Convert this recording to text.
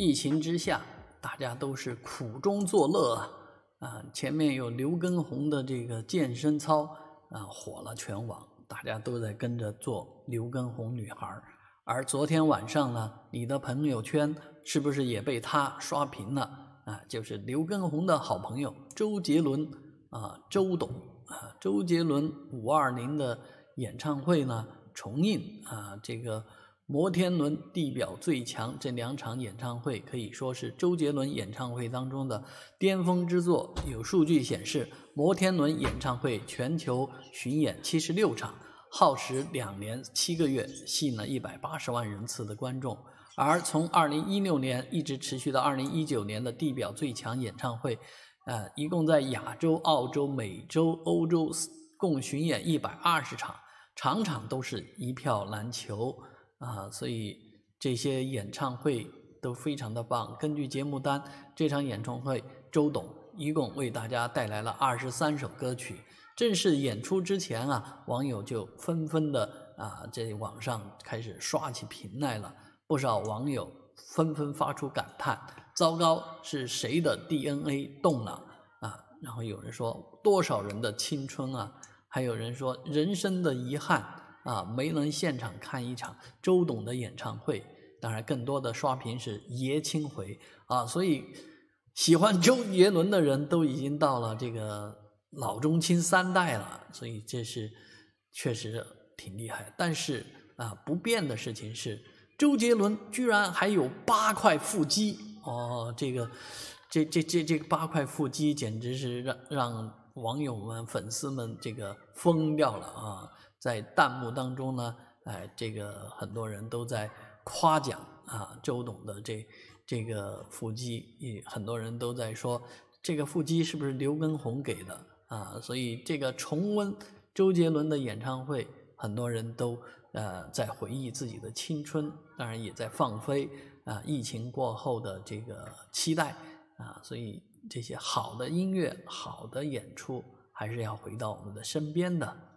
疫情之下，大家都是苦中作乐啊！啊，前面有刘畊宏的这个健身操啊，火了全网，大家都在跟着做刘畊宏女孩。而昨天晚上呢，你的朋友圈是不是也被他刷屏了啊？就是刘畊宏的好朋友周杰伦啊，周董啊，周杰伦五二零的演唱会呢重映啊，这个。摩天轮、地表最强这两场演唱会可以说是周杰伦演唱会当中的巅峰之作。有数据显示，摩天轮演唱会全球巡演七十六场，耗时两年七个月，吸引了一百八十万人次的观众。而从二零一六年一直持续到二零一九年的地表最强演唱会，呃，一共在亚洲、澳洲、美洲、欧洲共巡演一百二十场，场场都是一票难求。啊，所以这些演唱会都非常的棒。根据节目单，这场演唱会周董一共为大家带来了二十三首歌曲。正式演出之前啊，网友就纷纷的啊，在网上开始刷起屏来了。不少网友纷纷发出感叹：“糟糕，是谁的 DNA 动了啊？”然后有人说：“多少人的青春啊？”还有人说：“人生的遗憾。”啊，没能现场看一场周董的演唱会，当然更多的刷屏是“爷青回”啊，所以喜欢周杰伦的人都已经到了这个老中青三代了，所以这是确实挺厉害。但是啊，不变的事情是，周杰伦居然还有八块腹肌哦，这个这这这这八块腹肌简直是让让网友们、粉丝们这个疯掉了啊！在弹幕当中呢，哎，这个很多人都在夸奖啊周董的这这个腹肌，也很多人都在说这个腹肌是不是刘畊宏给的啊？所以这个重温周杰伦的演唱会，很多人都呃在回忆自己的青春，当然也在放飞啊疫情过后的这个期待啊。所以这些好的音乐、好的演出，还是要回到我们的身边的。